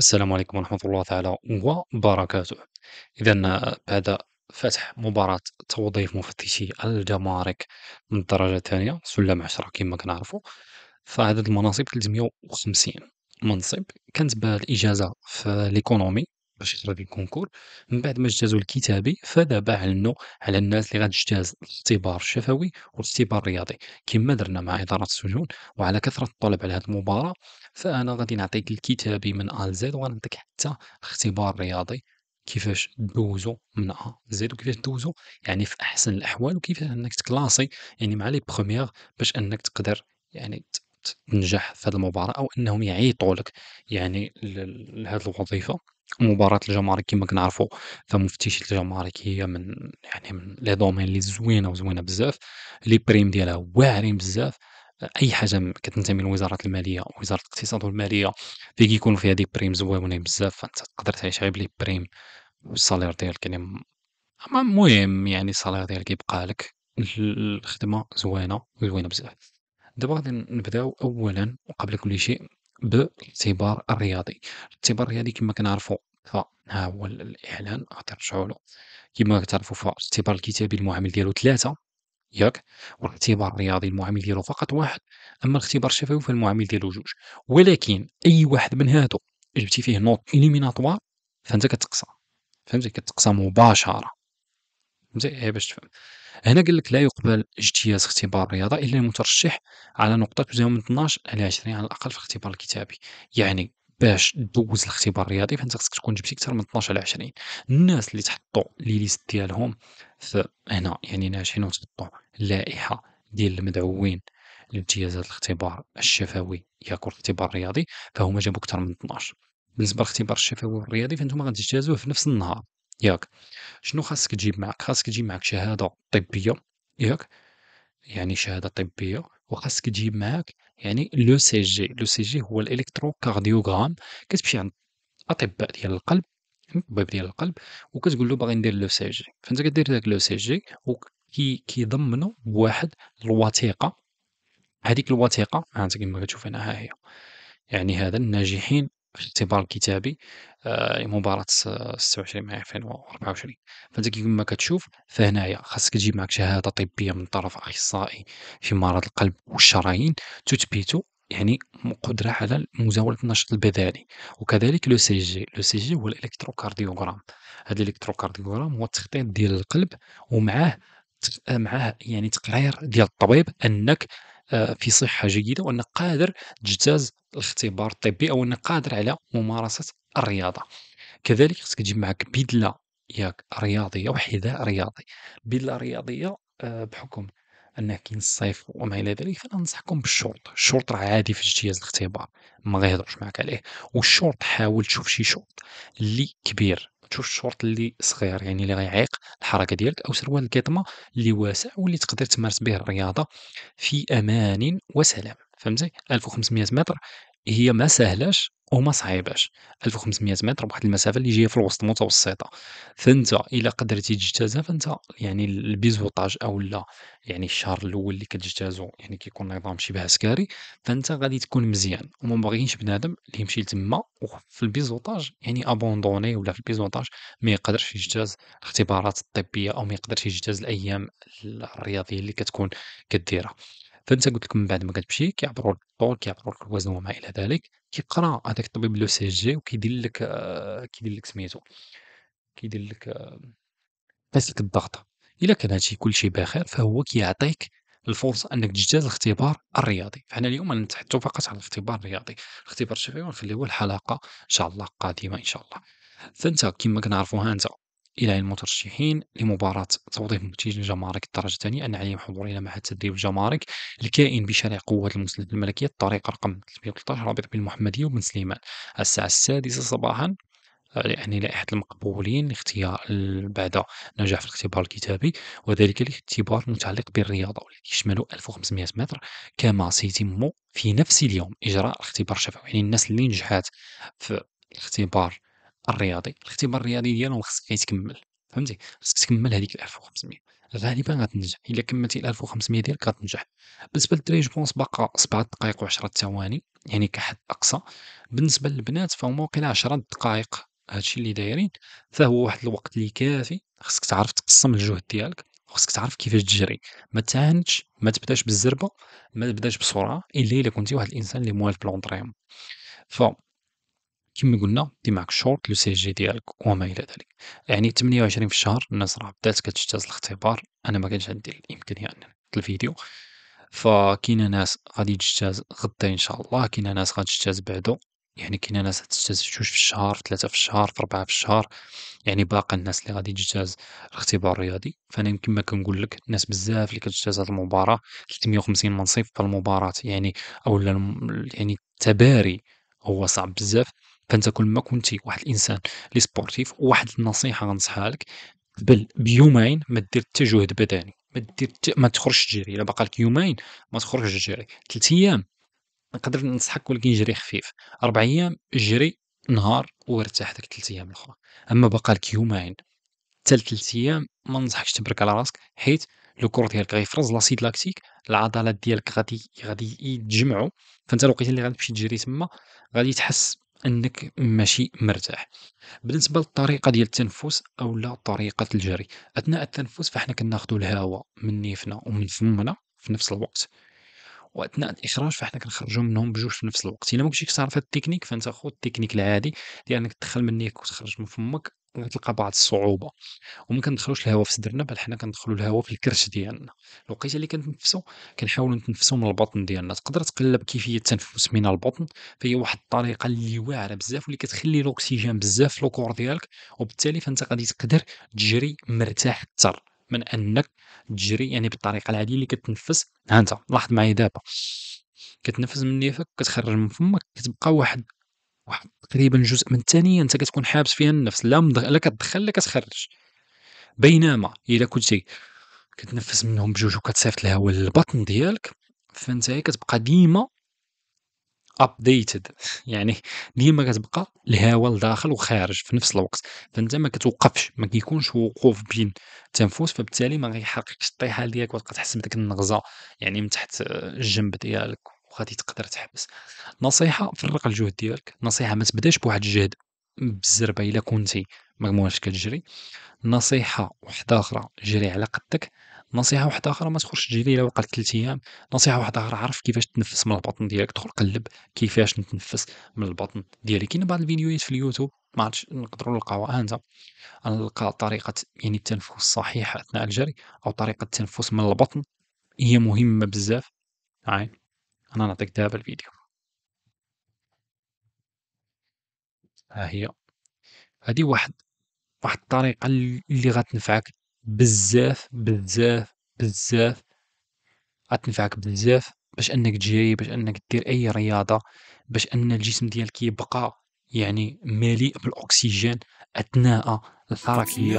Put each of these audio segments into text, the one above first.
السلام عليكم ورحمة الله تعالى وبركاته إذا بعد فتح مباراة توظيف مفتشي الجمارك من الدرجة الثانية سلم عشرة كما كنعرفو فعدد المناصب 350 منصب كانت بها الإجازة في ليكونومي باش يطلع في الكونكور من بعد ما اجتازوا الكتابي فدابا علنو على الناس اللي غتجتاز الاختبار الشفوي والاختبار الرياضي كما درنا مع اداره السجون وعلى كثره الطلب على هذه المباراه فانا غادي نعطيك الكتابي من ا لزد وغنعطيك حتى الاختبار الرياضي كيفاش دوزو من ا زيد وكيفاش دوزو يعني في احسن الاحوال وكيفاش انك تكلاصي يعني مع لي بروميير باش انك تقدر يعني تنجح في هذه المباراه او انهم يعيطوا لك يعني لهذه الوظيفه مباراة الجمارك كما كنعرفوا فمفتشي الجمارك هي من يعني من لي دومين اللي زوينه وزوينه بزاف لي بريم ديالها واعرين بزاف اي حاجه كتنتمي لوزاره الماليه وزاره الاقتصاد والماليه في كيكونوا فيها دي بريم زوينين بزاف فانت تقدر تعيش غير بلي بريم والصالير ديالك يعني المهم يعني الصالير ديالك يبقى لك الخدمه زوينه وزوينه بزاف دابا غادي نبداو اولا وقبل كل شيء بالاختبار الرياضي الاختبار الرياضي كما كنعرفوا فها هو الاعلان غادي نرجعوا له كما كتعرفوا فالاختبار الكتابي المعامل ديالو ثلاثه ياك والاختبار الرياضي المعامل ديالو فقط واحد اما الاختبار الشفوي فالمعامل ديالو جوج ولكن اي واحد من هادو جبتي فيه نوط اليميناتوار فانت كتقصى فهمتي كتقصى مباشره فهمتي إيه، باش تفهم هنا قال لك لا يقبل اجتياز اختبار الرياضه الا المترشح على نقطه تساوي من 12 على 20 على الاقل في الاختبار الكتابي يعني باش دوز الاختبار الرياضي فانت خصك تكون جبتي اكثر من 12 على 20 الناس اللي تحطوا لي ليست ديالهم هنا يعني ناجحين وتحطوا اللائحه ديال المدعوين لامتيازات الاختبار الشفوي يا كره اختبار الرياضي فهما جابوا اكثر من 12 بالنسبه للاختبار الشفوي والرياضي فانتم غادي تجازوه في نفس النهار ياك شنو خاصك تجيب معك خاصك تجيب معك شهاده طبيه ياك يعني شهاده طبيه وخاصك تجيب معك يعني لو سي جي لو سي جي هو الالكتروكارديوغرام كتمشي عند الاطباء ديال القلب الطبيب ديال القلب وكتقول له باغي ندير لو سي جي فانت كدير داك لو سي جي وكي كيضمنوا بواحد الوثيقه هذيك الوثيقه ها انت كما كتشوف هنا ها هي يعني هذا الناجحين الاختبار الكتابي آه، مباراة 26 مايو 2024 فانت كيما كتشوف فهنايا خاصك تجيب معك شهادة طبية من طرف أخصائي في مرض القلب والشرايين تثبتو يعني قدرة على مزاولة النشاط البدني وكذلك لو سي جي لو سي جي هو الالكتروكارديوغرام هذا الالكتروكارديوغرام هو التخطيط ديال القلب ومعاه آه، معاه يعني تقرير ديال الطبيب انك آه، في صحه جيده وانك قادر تجتاز الاختبار الطبي او انك قادر على ممارسه الرياضه كذلك خصك تجيب معك بدله ياك رياضيه وحذاء رياضي بدله رياضيه آه، بحكم انه كاين الصيف وما الى ذلك فانا بالشورت الشورت راه عادي في اجتياز الاختبار ما غيهضرش معك عليه والشورت حاول تشوف شي شورت اللي كبير تشوف الشورت اللي صغير يعني اللي غيعيق الحركه ديالك او سروال القطمه اللي واسع واللي تقدر تمارس به الرياضه في امان وسلام فهمتي 1500 متر هي ما سهلاش وما صعيباش 1500 متر بواحد المسافه اللي جايه في الوسط متوسطه فانت الا قدرتي تجتازها فانت يعني البيزوطاج او لا يعني الشهر الاول اللي كتجتازو يعني كيكون نظام شبه عسكري فانت غادي تكون مزيان وما باغيينش بنادم اللي يمشي لتما وفي البيزوطاج يعني ابوندوني ولا في البيزوطاج ما يقدرش يجتاز الاختبارات الطبيه او ما يقدرش يجتاز الايام الرياضيه اللي كتكون كديرها فانت قلت لكم من بعد ما كتمشي كيعبروا لك الطول كيعبروا لك الوزن وما الى ذلك كيقرا هذاك الطبيب لو سي جي وكيدير لك آه كيدير لك سميتو كيدير لك قيس آه لك الضغط الا كان هادشي كلشي بخير فهو كيعطيك الفرصه انك تجتاز الاختبار الرياضي فحنا اليوم نتحدثوا فقط على الاختبار الرياضي الاختبار الشفوي ونخليوه الحلقه ان شاء الله قادمه ان شاء الله فانت كما كنعرفوها انت إلى المترشحين لمباراة توظيف نتيجة الجمارك الدرجة الثانية أن عليهم حضور إلى معهد تدريب الجمارك الكائن بشارع قوة المسلمة الملكية الطريق رقم 313 رابط المحمديه وبن سليمان الساعة السادسة صباحا يعني لائحة المقبولين لاختيار بعد نجاح في الاختبار الكتابي وذلك الاختبار المتعلق بالرياضة والذي يشمل 1500 متر كما سيتم في نفس اليوم إجراء الاختبار الشفوي يعني الناس اللي نجحت في الاختبار الرياضي الاختبار الرياضي ديالهم خصك يتكمل يعني فهمتي خصك تكمل هذيك 1500 غالبا غتنجح الا كملتي 1500 ديالك غتنجح بالنسبه للدراري جوبونس باقا 7 دقائق و10 ثواني يعني كحد اقصى بالنسبه للبنات فهما وقيلا 10 دقائق هادشي اللي دايرين فهو واحد الوقت اللي كافي خصك تعرف تقسم الجهد ديالك وخصك تعرف كيفاش تجري ما تعاندش ما تبداش بالزربه ما تبداش بسرعه الا الا كنتي واحد الانسان اللي موال بلونطريم ف كما قلنا دي معك شورت لو سي جي ديالك وما الى ذلك يعني 28 في الشهر الناس راه بدات كتجتاز الاختبار انا ما كانش عندي الامكانيه انني نحط الفيديو فكاينه ناس غادي تجتاز غدا ان شاء الله كاينه ناس غادي تجتاز بعدو يعني كاينه ناس تجتاز جوج في الشهر في ثلاثه في الشهر في اربعه في الشهر يعني باقي الناس اللي غادي تجتاز الاختبار الرياضي فانا يمكن ما كنقول لك الناس بزاف اللي كتجتاز هذه المباراه 350 منصب في المباراه يعني اولا يعني التباري هو صعب بزاف فانت كل ما كنتي واحد الانسان لي سبورتيف واحد النصيحه غنصحها لك بل بيومين ما دير حتى جهد بدني ما دير ما تخرجش تجري الا باقا لك يومين ما تخرجش تجري ثلاث ايام نقدر ننصحك ولكن جري خفيف اربع ايام جري نهار وارتاح ديك ثلاث ايام الاخرى اما باقا لك يومين حتى ثلاث ايام ما ننصحكش تبرك على راسك حيت لو كور ديالك غيفرز لاسيد لاكتيك العضلات ديالك غادي غادي يتجمعوا فانت الوقيته اللي غتمشي تجري تما غادي تحس انك ماشي مرتاح بالنسبه للطريقه ديال التنفس او لا طريقه الجري اثناء التنفس فاحنا كناخذوا الهواء من نيفنا ومن فمنا في نفس الوقت واثناء الاخراج فاحنا كنخرجوا منهم بجوج في نفس الوقت الا ما كنتيش كتعرف هاد التكنيك فانت خذ التكنيك العادي ديال انك تدخل من نيفك وتخرج من فمك غتلقى بعض الصعوبه وما كندخلوش الهواء في صدرنا بحال حنا كندخلوا الهواء في الكرش ديالنا الوقيته اللي كنتنفسوا كنحاولوا نتنفسوا من البطن ديالنا تقدر تقلب كيفيه التنفس من البطن فهي واحد الطريقه اللي واعره بزاف واللي كتخلي الاكسجين بزاف في الكور ديالك وبالتالي فانت غادي تقدر تجري مرتاح اكثر من انك تجري يعني بالطريقه العاديه اللي كتنفس ها انت لاحظ معايا دابا كتنفس من نيفك كتخرج من فمك كتبقى واحد واحد تقريبا جزء من الثانيه انت كتكون حابس فيها النفس لا مدخ... لا كتدخل لا كتخرج بينما الا كنتي كتنفس منهم بجوج وكتصيفط الهواء للبطن ديالك فانت كتبقى ديما ابديتد يعني ديما كتبقى الهواء لداخل وخارج في نفس الوقت فانت ما كتوقفش ما كيكونش وقوف بين التنفس فبالتالي ما غيحرقكش الطيحه ديالك وتبقى تحس بديك النغزه يعني من تحت الجنب ديالك وغادي تقدر تحبس نصيحه فرق الجهد ديالك نصيحه ما تبداش بواحد الجهد بالزربه الا كنتي مجموعش كتجري نصيحه واحده اخرى جري على قدك نصيحه واحده اخرى ما تخرجش تجري الا وقعت 3 ايام نصيحه واحده اخرى عرف كيفاش تنفس من البطن ديالك دخل قلب كيفاش نتنفس من البطن ديالي كاين بعض الفيديوهات في اليوتيوب ما عرفتش نقدروا نلقاوها انت نلقى طريقه يعني التنفس الصحيح اثناء الجري او طريقه التنفس من البطن هي مهمه بزاف عين أنا نعطيك دابا الفيديو ها هي هذه واحد واحد الطريقة اللي غتنفعك بزاف بزاف بزاف غتنفعك بزاف باش انك تجري باش انك دير اي رياضه باش ان الجسم ديالك يبقى يعني مليء بالاكسجين اثناء الحركيه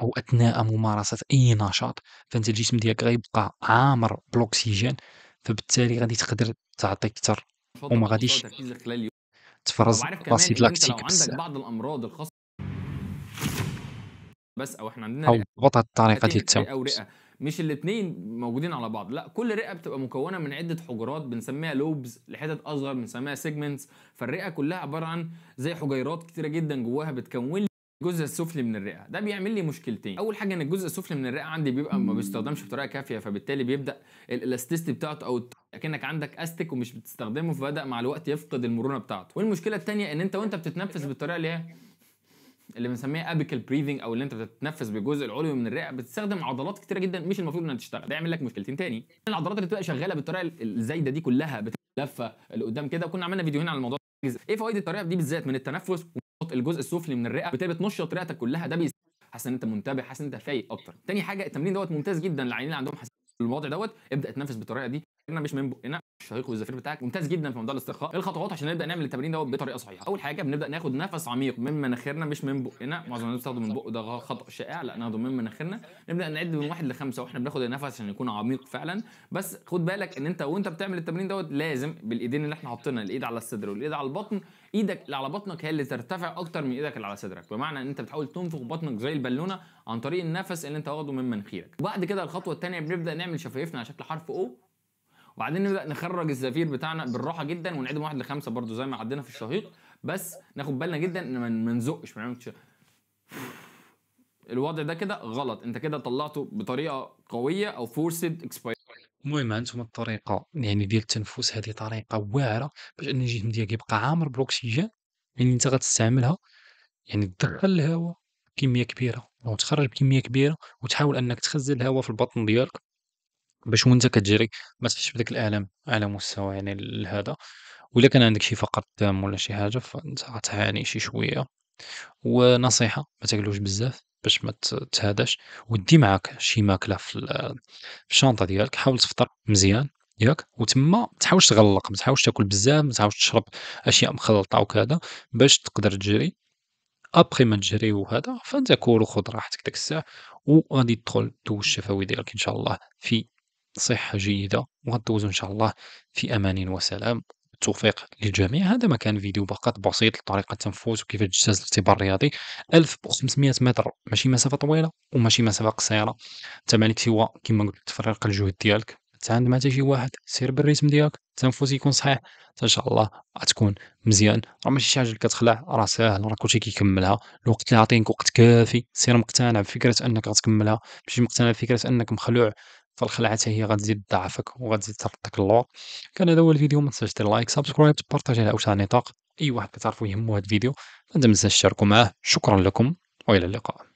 او اثناء ممارسه اي نشاط فانت الجسم ديالك غيبقى عامر بالاكسجين فبالتالي غادي تقدر تعطي اكثر وما غاديش تفرز راسي لاكتيك بس بعض الامراض الخاصه بس او احنا عندنا او ضبطها الطريقه ديال التنفس مش الاثنين موجودين على بعض لا كل رئه بتبقى مكونه من عده حجرات بنسميها لوبز لحتت اصغر بنسميها سيجمنتس فالرئه كلها عباره عن زي حجيرات كتيره جدا جواها بتكون الجزء السفلي من الرئه ده بيعمل لي مشكلتين اول حاجه ان الجزء السفلي من الرئه عندي بيبقى ما بيستخدمش بطريقه كافيه فبالتالي بيبدا الالاستيستي بتاعته او اكنك عندك استك ومش بتستخدمه فبدا مع الوقت يفقد المرونه بتاعته والمشكله الثانيه ان انت وانت بتتنفس بالطريقه اللي هي اللي بنسميها ابيكال بريفنج او اللي انت بتتنفس بالجزء العلوي من الرئه بتستخدم عضلات كتيره جدا مش المفروض انها تشتغل ده لك مشكلتين تاني العضلات اللي بتبقى شغاله بالطريقه الزايده دي كلها لفه لقدام كده وكنا عملنا فيديوهين على الموضوع ايه فوائد الطريقه دي بالذات من التنفس الجزء السفلي من الرئه بتنشط رئتك كلها ده بيساعدك حاسس ان انت منتبه حاسس ان انت فايق اكتر تاني حاجه التمرين دوت ممتاز جدا للعيانين اللي عندهم حساسيه الوضع دوت ابدا تنفس بالطريقه دي هنا مش من بقنا الشهيق والزفير بتاعك ممتاز جدا في موضوع الاسترخاء إيه الخطوات عشان نبدا نعمل التمرين دوت بطريقه صحيحه اول حاجه بنبدا ناخد نفس عميق من مناخيرنا مش من بقنا معظم الناس بتاخده من بق ده خطا شائع لا ناخده من مناخيرنا نبدا نعد من واحد لخمسه واحنا بناخد النفس عشان يكون عميق فعلا بس خد بالك ان انت وانت بتعمل التمرين دوت لازم بالايدين اللي احنا حاطينها الايد على الصدر والايد على البطن ايدك اللي على بطنك هي اللي ترتفع اكتر من ايدك اللي على صدرك بمعنى ان انت بتحاول تنفخ بطنك زي البالونه عن طريق النفس اللي انت واخده من مناخيرك وبعد كده الخطوه الثانيه بنبدا نعمل شفايفنا على شكل حرف او وبعدين نبدا نخرج الزفير بتاعنا بالراحه جدا ونعيد واحد لخمسه برضو زي ما عدينا في الشهيق بس ناخد بالنا جدا ان ما نزقش ما نعملش الوضع ده كده غلط انت كده طلعته بطريقه قويه او فورسد اكسبير المهم انتم الطريقة يعني ديال التنفس هذه طريقة واعرة باش أن الجسم ديالك يبقى عامر بالأكسجين يعني أنت غتستعملها يعني تدخل الهواء كمية كبيرة أو تخرج بكمية كبيرة وتحاول أنك تخزن الهواء في البطن ديالك باش وانت كتجري ما تحسش بداك الالم على مستوى يعني هذا ولا كان عندك شي فقر دم ولا شي حاجه فانت غتعاني شي شويه ونصيحه ما تاكلوش بزاف باش ما تهداش ودي معاك شي ماكله في الشنطه ديالك حاول تفطر مزيان ياك وتما تحاولش تغلق ما تحاولش تاكل بزاف ما تحاولش تشرب اشياء مخلطه وكذا باش تقدر تجري ابخي ما تجري وهذا فانت كول وخذ راحتك ديك الساعه وغادي تدخل دوز الشفوي ديالك ان شاء الله في صحه جيده وغدوزو ان شاء الله في امان وسلام التوفيق للجميع هذا ما كان فيديو فقط بسيط لطريقه تنفوس وكيفاش تجتاز الاختبار الرياضي 1000 500 متر ماشي مسافه طويله وماشي مسافه قصيره انت مالك هو كما قلت تفرق الجهد ديالك عند ما تجي شي واحد سير بالريتم ديالك تنفوس يكون صحيح ان شاء الله غتكون مزيان راه ماشي شي حاجه اللي كتخلع راه ساهل راه كلشي كيكملها الوقت اللي عاطينك وقت كافي سير مقتنع بفكره انك غتكملها ماشي مقتنع بفكره انك مخلوع فالخلعه حتى هي غتزيد ضعفك وغتزيد تردك اللور كان هذا هو الفيديو ما تنساش دير لايك سبسكرايب بارطاجي على اوسع نطاق اي واحد كتعرفو يهمو هذا الفيديو ما تنساش تشاركوا معاه شكرا لكم والى اللقاء